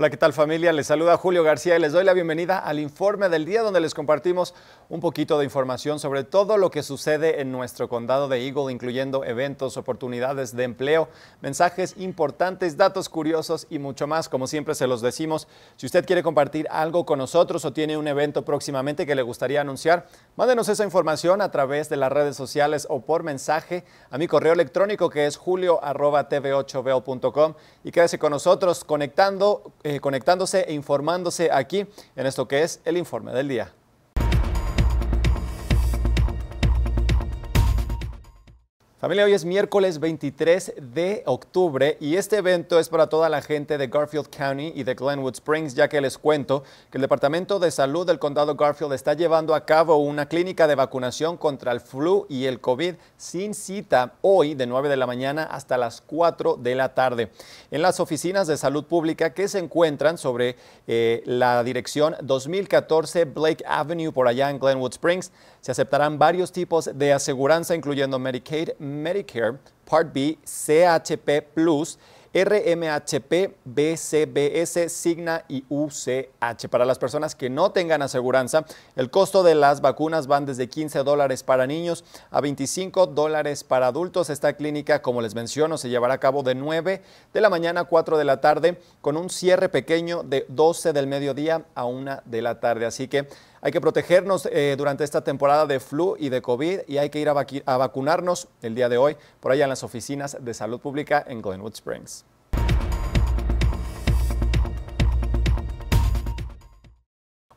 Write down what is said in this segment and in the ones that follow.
Hola, ¿qué tal familia? Les saluda Julio García y les doy la bienvenida al informe del día donde les compartimos un poquito de información sobre todo lo que sucede en nuestro condado de Eagle, incluyendo eventos, oportunidades de empleo, mensajes importantes, datos curiosos y mucho más. Como siempre se los decimos, si usted quiere compartir algo con nosotros o tiene un evento próximamente que le gustaría anunciar, mándenos esa información a través de las redes sociales o por mensaje a mi correo electrónico que es julio.tv8veo.com y quédese con nosotros conectando. Eh, conectándose e informándose aquí en esto que es el informe del día. Familia, hoy es miércoles 23 de octubre y este evento es para toda la gente de Garfield County y de Glenwood Springs, ya que les cuento que el Departamento de Salud del Condado Garfield está llevando a cabo una clínica de vacunación contra el flu y el COVID sin cita hoy de 9 de la mañana hasta las 4 de la tarde en las oficinas de salud pública que se encuentran sobre eh, la dirección 2014 Blake Avenue por allá en Glenwood Springs. Se aceptarán varios tipos de aseguranza, incluyendo Medicaid, Medicare Part B, CHP Plus, RMHP, BCBS, Signa y UCH. Para las personas que no tengan aseguranza, el costo de las vacunas van desde 15 dólares para niños a 25 dólares para adultos. Esta clínica, como les menciono, se llevará a cabo de 9 de la mañana a 4 de la tarde con un cierre pequeño de 12 del mediodía a 1 de la tarde. Así que hay que protegernos eh, durante esta temporada de flu y de COVID y hay que ir a, a, vacunarnos el día de hoy por allá en las oficinas de salud pública en Glenwood Springs.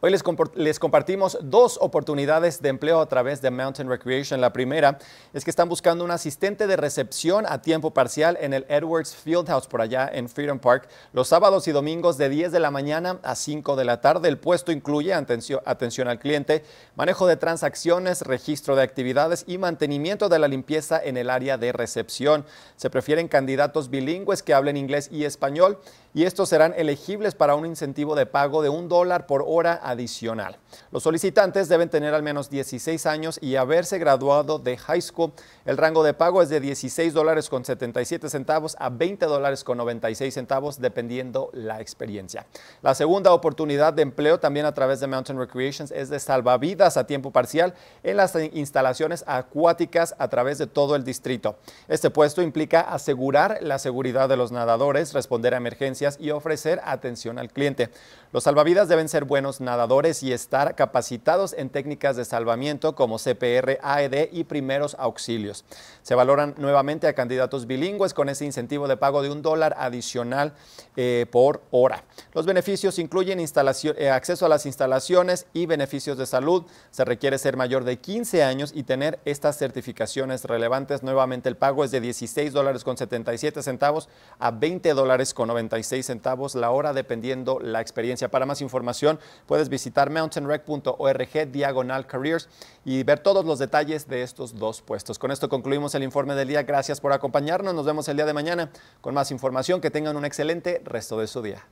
Hoy les, compartimos dos oportunidades de empleo a través de Mountain Recreation. La primera es que están buscando un asistente de recepción a tiempo parcial en el Edwards Fieldhouse por allá en Freedom Park los sábados y domingos de 10 de la mañana a 5 de la tarde. El puesto incluye atención, atención al cliente, manejo de transacciones, registro de actividades y mantenimiento de la limpieza en el área de recepción. Se prefieren candidatos bilingües que hablen inglés y español y estos serán elegibles para un incentivo de pago de un dólar por hora a adicional. Los solicitantes deben tener al menos 16 años y haberse graduado de high school. El rango de pago es de 16 dólares con 77 centavos a 20 dólares con 96 centavos dependiendo la experiencia. La segunda oportunidad de empleo también a través de Mountain Recreations es de salvavidas a tiempo parcial en las instalaciones acuáticas a través de todo el distrito. Este puesto implica asegurar la seguridad de los nadadores, responder a emergencias y ofrecer atención al cliente. Los salvavidas deben ser buenos nadadores y estar capacitados en técnicas de salvamiento como CPR, AED y primeros auxilios. Se valoran nuevamente a candidatos bilingües con ese incentivo de pago de un dólar adicional eh, por hora. Los beneficios incluyen eh, acceso a las instalaciones y beneficios de salud. Se requiere ser mayor de 15 años y tener estas certificaciones relevantes. Nuevamente el pago es de 16 dólares con 77 centavos a 20 dólares con 96 centavos la hora dependiendo la experiencia. Para más información puedes visitar mountainrec.org diagonal careers y ver todos los detalles de estos dos puestos. Con esto concluimos el informe del día. Gracias por acompañarnos. Nos vemos el día de mañana con más información. Que tengan un excelente resto de su día.